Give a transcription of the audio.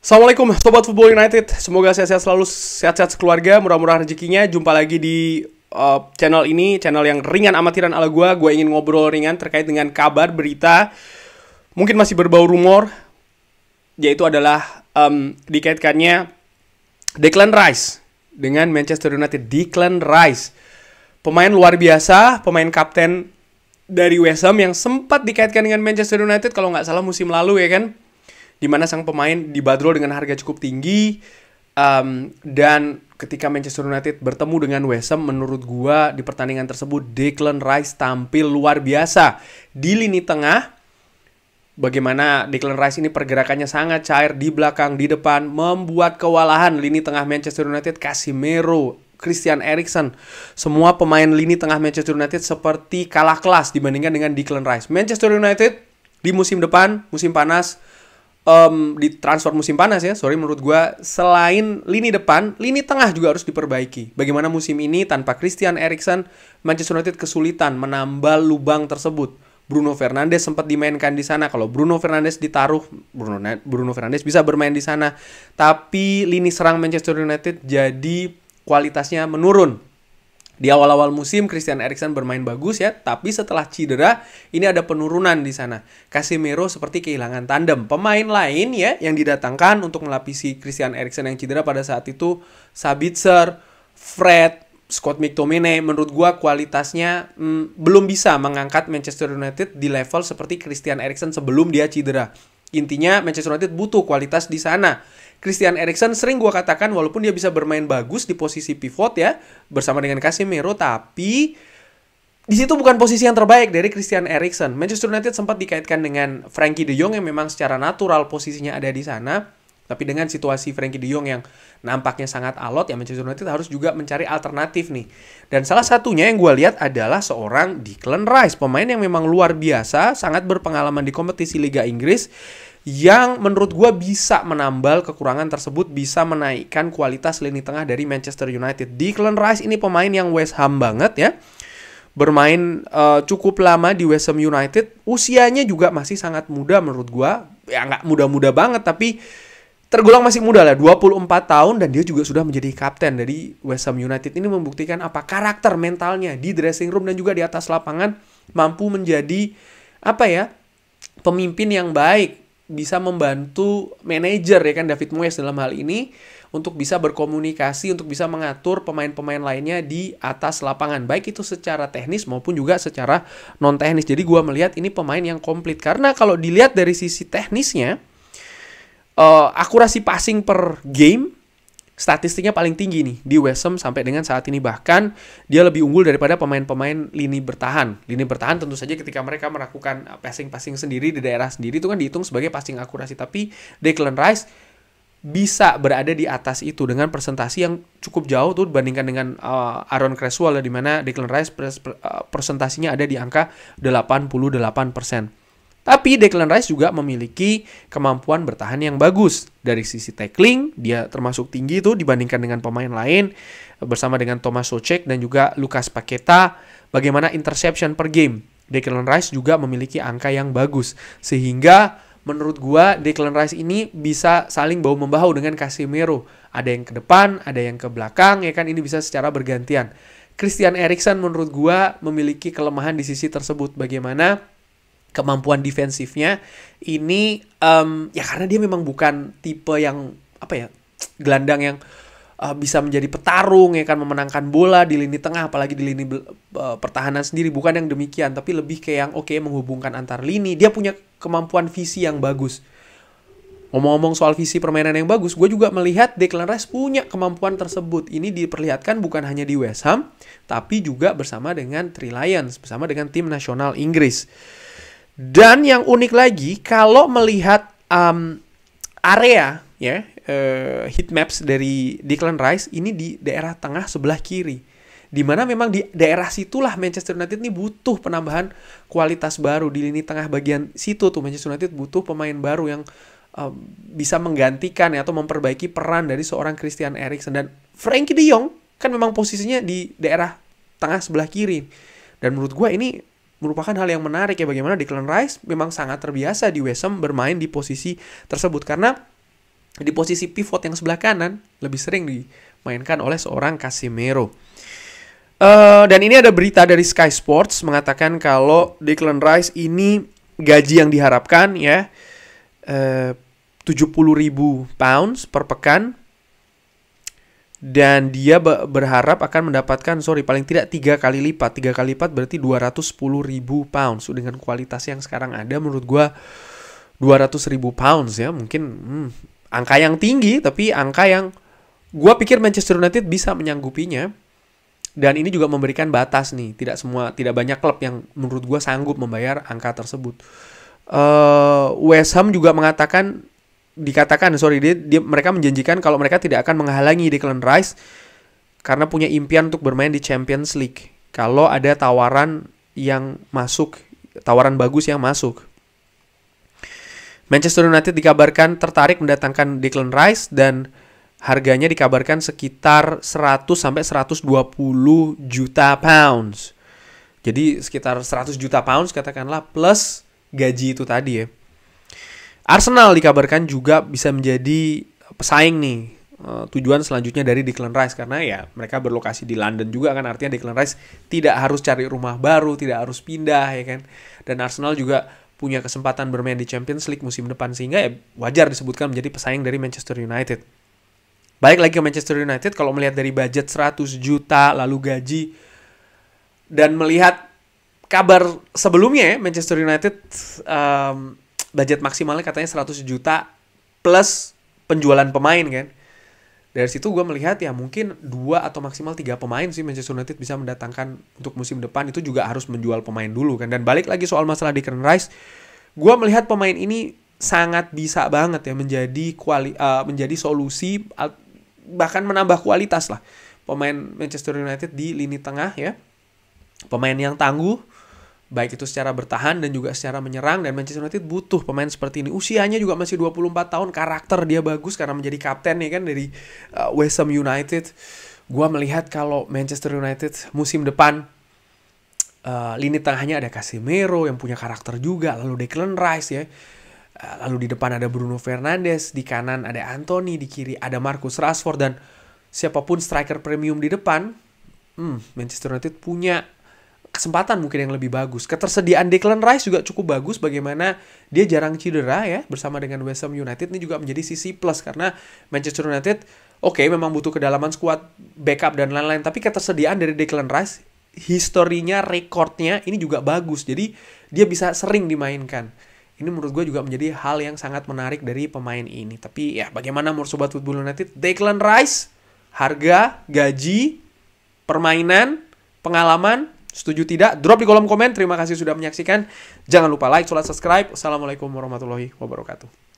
Assalamualaikum Sobat Football United, semoga sehat-sehat selalu, sehat-sehat sekeluarga, murah-murah rezekinya. Jumpa lagi di uh, channel ini, channel yang ringan amatiran ala gue. Gue ingin ngobrol ringan terkait dengan kabar, berita, mungkin masih berbau rumor, yaitu adalah um, dikaitkannya Declan Rice dengan Manchester United. Declan Rice, pemain luar biasa, pemain kapten dari West Ham yang sempat dikaitkan dengan Manchester United kalau nggak salah musim lalu ya kan di mana sang pemain dibadrol dengan harga cukup tinggi um, dan ketika Manchester United bertemu dengan West Ham menurut gua di pertandingan tersebut Declan Rice tampil luar biasa di lini tengah bagaimana Declan Rice ini pergerakannya sangat cair di belakang, di depan, membuat kewalahan lini tengah Manchester United, Casimero, Christian Eriksen, semua pemain lini tengah Manchester United seperti kalah kelas dibandingkan dengan Declan Rice. Manchester United di musim depan, musim panas, um, di transfer musim panas ya, sorry menurut gue selain lini depan, lini tengah juga harus diperbaiki. Bagaimana musim ini tanpa Christian Eriksen, Manchester United kesulitan menambal lubang tersebut. Bruno Fernandes sempat dimainkan di sana. Kalau Bruno Fernandes ditaruh, Bruno Bruno Fernandes bisa bermain di sana. Tapi lini serang Manchester United jadi kualitasnya menurun. Di awal-awal musim Christian Eriksen bermain bagus ya, tapi setelah cedera ini ada penurunan di sana. Casemiro seperti kehilangan tandem. Pemain lain ya yang didatangkan untuk melapisi Christian Eriksen yang cedera pada saat itu Sabitzer, Fred, Scott McTominay menurut gua kualitasnya hmm, belum bisa mengangkat Manchester United di level seperti Christian Eriksen sebelum dia cedera. Intinya Manchester United butuh kualitas di sana. Christian Eriksen sering gue katakan walaupun dia bisa bermain bagus di posisi pivot ya bersama dengan Casemiro tapi di situ bukan posisi yang terbaik dari Christian Eriksen. Manchester United sempat dikaitkan dengan Frankie De Jong yang memang secara natural posisinya ada di sana. Tapi dengan situasi Frankie De Jong yang nampaknya sangat alot, ya Manchester United harus juga mencari alternatif nih. Dan salah satunya yang gue lihat adalah seorang Declan Rice, pemain yang memang luar biasa, sangat berpengalaman di kompetisi Liga Inggris yang menurut gue bisa menambal kekurangan tersebut bisa menaikkan kualitas lini tengah dari Manchester United. Di Declan Rice ini pemain yang West Ham banget ya. Bermain uh, cukup lama di West Ham United, usianya juga masih sangat muda menurut gue. Ya nggak muda-muda banget tapi tergolong masih muda lah, 24 tahun dan dia juga sudah menjadi kapten dari West Ham United. Ini membuktikan apa karakter mentalnya di dressing room dan juga di atas lapangan mampu menjadi apa ya? pemimpin yang baik bisa membantu manajer ya kan David Moyes dalam hal ini untuk bisa berkomunikasi, untuk bisa mengatur pemain-pemain lainnya di atas lapangan, baik itu secara teknis maupun juga secara non teknis. Jadi gue melihat ini pemain yang komplit karena kalau dilihat dari sisi teknisnya, uh, akurasi passing per game statistiknya paling tinggi nih di West Ham sampai dengan saat ini bahkan dia lebih unggul daripada pemain-pemain lini bertahan. Lini bertahan tentu saja ketika mereka melakukan uh, passing-passing sendiri di daerah sendiri itu kan dihitung sebagai passing akurasi tapi Declan Rice bisa berada di atas itu dengan presentasi yang cukup jauh tuh dibandingkan dengan uh, Aaron Creswell di mana Declan Rice pres, per, uh, persentasinya ada di angka 88%. Tapi Declan Rice juga memiliki kemampuan bertahan yang bagus. Dari sisi tackling, dia termasuk tinggi itu dibandingkan dengan pemain lain. Bersama dengan Thomas Socek dan juga Lucas Paqueta. Bagaimana interception per game. Declan Rice juga memiliki angka yang bagus. Sehingga menurut gua Declan Rice ini bisa saling bau membahu dengan Casemiro. Ada yang ke depan, ada yang ke belakang, ya kan ini bisa secara bergantian. Christian Eriksen menurut gua memiliki kelemahan di sisi tersebut. Bagaimana kemampuan defensifnya ini um, ya karena dia memang bukan tipe yang apa ya gelandang yang uh, bisa menjadi petarung ya kan memenangkan bola di lini tengah apalagi di lini uh, pertahanan sendiri bukan yang demikian tapi lebih kayak yang oke okay, menghubungkan antar lini dia punya kemampuan visi yang bagus ngomong-ngomong soal visi permainan yang bagus gue juga melihat Declan Rice punya kemampuan tersebut ini diperlihatkan bukan hanya di West Ham tapi juga bersama dengan Three Lions bersama dengan tim nasional Inggris dan yang unik lagi kalau melihat um, area ya uh, heat maps dari Declan Rice ini di daerah tengah sebelah kiri. di mana memang di daerah situlah Manchester United ini butuh penambahan kualitas baru di lini tengah bagian situ tuh Manchester United butuh pemain baru yang um, bisa menggantikan ya, atau memperbaiki peran dari seorang Christian Eriksen dan Frankie De Jong kan memang posisinya di daerah tengah sebelah kiri. Dan menurut gue ini merupakan hal yang menarik ya bagaimana Declan Rice memang sangat terbiasa di West Ham bermain di posisi tersebut karena di posisi pivot yang sebelah kanan lebih sering dimainkan oleh seorang Casemiro. Uh, dan ini ada berita dari Sky Sports mengatakan kalau Declan Rice ini gaji yang diharapkan ya eh, uh, 70 ribu pounds per pekan dan dia berharap akan mendapatkan sorry paling tidak tiga kali lipat tiga kali lipat berarti dua ratus sepuluh ribu pounds dengan kualitas yang sekarang ada menurut gue ratus ribu pounds ya mungkin hmm, angka yang tinggi tapi angka yang gue pikir Manchester United bisa menyanggupinya dan ini juga memberikan batas nih tidak semua tidak banyak klub yang menurut gue sanggup membayar angka tersebut uh, West Ham juga mengatakan dikatakan sorry dia, dia mereka menjanjikan kalau mereka tidak akan menghalangi Declan Rice karena punya impian untuk bermain di Champions League kalau ada tawaran yang masuk tawaran bagus yang masuk Manchester United dikabarkan tertarik mendatangkan Declan Rice dan harganya dikabarkan sekitar 100 sampai 120 juta pounds. Jadi sekitar 100 juta pounds katakanlah plus gaji itu tadi ya. Arsenal dikabarkan juga bisa menjadi pesaing nih eh, tujuan selanjutnya dari Declan Rice karena ya mereka berlokasi di London juga kan artinya Declan Rice tidak harus cari rumah baru, tidak harus pindah ya kan. Dan Arsenal juga punya kesempatan bermain di Champions League musim depan sehingga ya wajar disebutkan menjadi pesaing dari Manchester United. Baik lagi ke Manchester United kalau melihat dari budget 100 juta lalu gaji dan melihat kabar sebelumnya ya, Manchester United um, budget maksimalnya katanya 100 juta plus penjualan pemain kan. Dari situ gue melihat ya mungkin dua atau maksimal tiga pemain sih Manchester United bisa mendatangkan untuk musim depan itu juga harus menjual pemain dulu kan. Dan balik lagi soal masalah Declan Rice, gue melihat pemain ini sangat bisa banget ya menjadi kuali uh, menjadi solusi bahkan menambah kualitas lah pemain Manchester United di lini tengah ya. Pemain yang tangguh, baik itu secara bertahan dan juga secara menyerang dan Manchester United butuh pemain seperti ini. Usianya juga masih 24 tahun, karakter dia bagus karena menjadi kapten ya kan dari uh, West Ham United. Gua melihat kalau Manchester United musim depan uh, lini tengahnya ada Casemiro yang punya karakter juga, lalu Declan Rice ya. Uh, lalu di depan ada Bruno Fernandes, di kanan ada Anthony, di kiri ada Marcus Rashford dan siapapun striker premium di depan, hmm, Manchester United punya kesempatan mungkin yang lebih bagus. Ketersediaan Declan Rice juga cukup bagus bagaimana dia jarang cedera ya bersama dengan West Ham United ini juga menjadi sisi plus karena Manchester United oke okay, memang butuh kedalaman skuad backup dan lain-lain tapi ketersediaan dari Declan Rice historinya rekornya ini juga bagus. Jadi dia bisa sering dimainkan. Ini menurut gue juga menjadi hal yang sangat menarik dari pemain ini. Tapi ya bagaimana menurut Sobat Football United? Declan Rice, harga, gaji, permainan, pengalaman, Setuju tidak? Drop di kolom komen. Terima kasih sudah menyaksikan. Jangan lupa like, sholat, subscribe. Assalamualaikum warahmatullahi wabarakatuh.